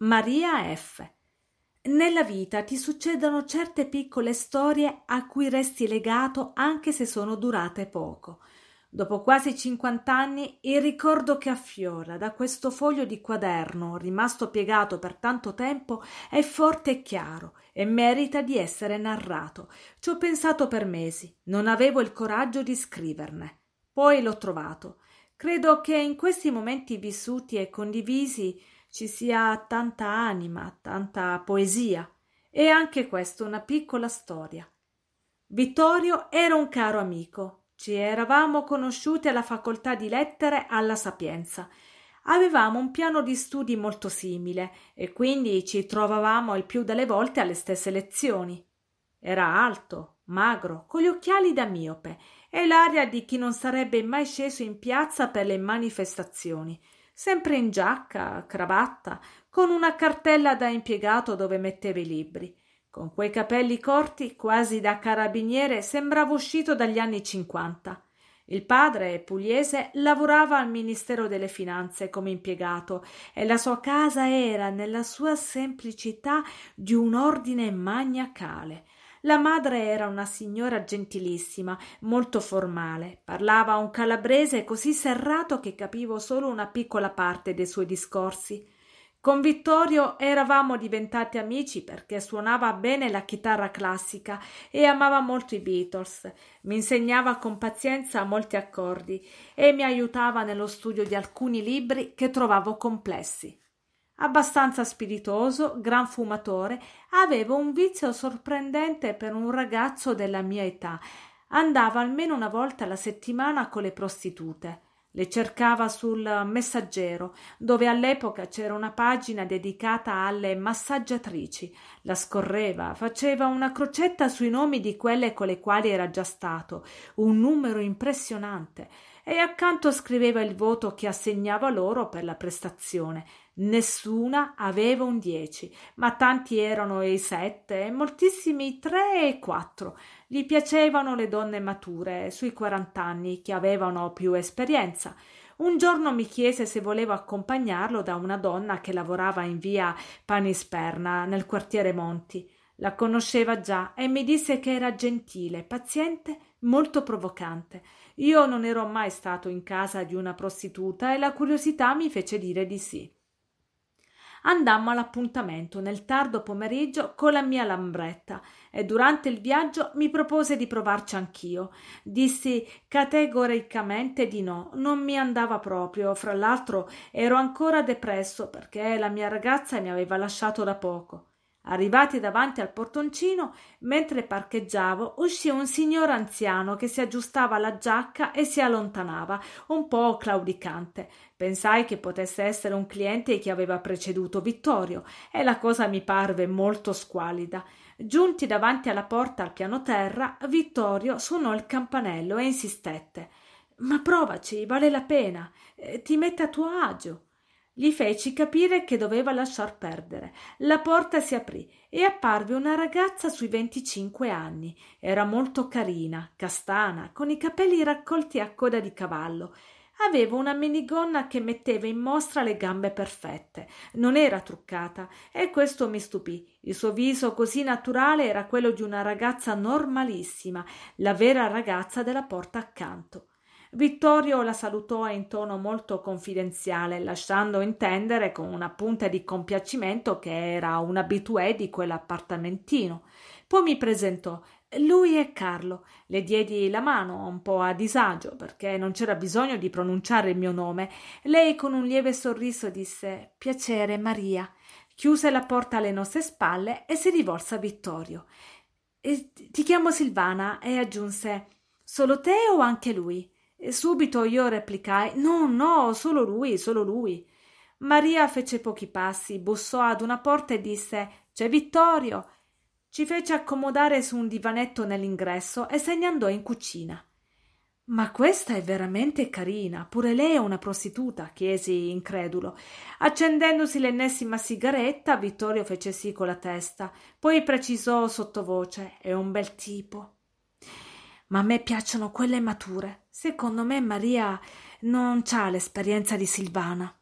Maria F. Nella vita ti succedono certe piccole storie a cui resti legato anche se sono durate poco. Dopo quasi 50 anni, il ricordo che affiora da questo foglio di quaderno, rimasto piegato per tanto tempo, è forte e chiaro e merita di essere narrato. Ci ho pensato per mesi, non avevo il coraggio di scriverne. Poi l'ho trovato. Credo che in questi momenti vissuti e condivisi ci sia tanta anima, tanta poesia e anche questa una piccola storia. Vittorio era un caro amico, ci eravamo conosciuti alla facoltà di lettere alla Sapienza. Avevamo un piano di studi molto simile e quindi ci trovavamo il più delle volte alle stesse lezioni. Era alto, magro, con gli occhiali da miope e l'aria di chi non sarebbe mai sceso in piazza per le manifestazioni sempre in giacca, cravatta, con una cartella da impiegato dove metteva i libri. Con quei capelli corti, quasi da carabiniere, sembrava uscito dagli anni cinquanta. Il padre, pugliese, lavorava al Ministero delle Finanze come impiegato e la sua casa era, nella sua semplicità, di un ordine maniacale la madre era una signora gentilissima, molto formale, parlava un calabrese così serrato che capivo solo una piccola parte dei suoi discorsi. Con Vittorio eravamo diventati amici perché suonava bene la chitarra classica e amava molto i Beatles. Mi insegnava con pazienza molti accordi e mi aiutava nello studio di alcuni libri che trovavo complessi. Abbastanza spiritoso, gran fumatore, aveva un vizio sorprendente per un ragazzo della mia età. Andava almeno una volta alla settimana con le prostitute. Le cercava sul Messaggero, dove all'epoca c'era una pagina dedicata alle massaggiatrici. La scorreva, faceva una crocetta sui nomi di quelle con le quali era già stato, un numero impressionante e accanto scriveva il voto che assegnava loro per la prestazione. Nessuna aveva un 10, ma tanti erano i 7 e moltissimi i 3 e i 4. Gli piacevano le donne mature, sui 40 anni, che avevano più esperienza. Un giorno mi chiese se volevo accompagnarlo da una donna che lavorava in via Panisperna, nel quartiere Monti. La conosceva già e mi disse che era gentile, paziente, molto provocante. Io non ero mai stato in casa di una prostituta e la curiosità mi fece dire di sì. Andammo all'appuntamento nel tardo pomeriggio con la mia lambretta e durante il viaggio mi propose di provarci anch'io. Dissi categoricamente di no, non mi andava proprio, fra l'altro ero ancora depresso perché la mia ragazza mi aveva lasciato da poco. Arrivati davanti al portoncino, mentre parcheggiavo, uscì un signor anziano che si aggiustava la giacca e si allontanava, un po' claudicante. Pensai che potesse essere un cliente che aveva preceduto Vittorio e la cosa mi parve molto squalida. Giunti davanti alla porta al piano terra, Vittorio suonò il campanello e insistette. Ma provaci, vale la pena. Eh, ti mette a tuo agio. Gli feci capire che doveva lasciar perdere. La porta si aprì e apparve una ragazza sui venticinque anni. Era molto carina, castana, con i capelli raccolti a coda di cavallo. Aveva una minigonna che metteva in mostra le gambe perfette. Non era truccata e questo mi stupì. Il suo viso così naturale era quello di una ragazza normalissima, la vera ragazza della porta accanto. Vittorio la salutò in tono molto confidenziale, lasciando intendere con una punta di compiacimento che era un abitué di quell'appartamentino. Poi mi presentò. Lui è Carlo. Le diedi la mano, un po' a disagio, perché non c'era bisogno di pronunciare il mio nome. Lei con un lieve sorriso disse Piacere, Maria. Chiuse la porta alle nostre spalle e si rivolse a Vittorio. Eh, ti chiamo Silvana e aggiunse Solo te o anche lui? E subito io replicai No, no, solo lui, solo lui. Maria fece pochi passi, bussò ad una porta e disse C'è Vittorio. Ci fece accomodare su un divanetto nell'ingresso e se ne andò in cucina. Ma questa è veramente carina, pure lei è una prostituta, chiesi incredulo. Accendendosi l'ennesima sigaretta, Vittorio fece sì con la testa, poi precisò sottovoce: È un bel tipo ma a me piacciono quelle mature. Secondo me Maria non ha l'esperienza di Silvana.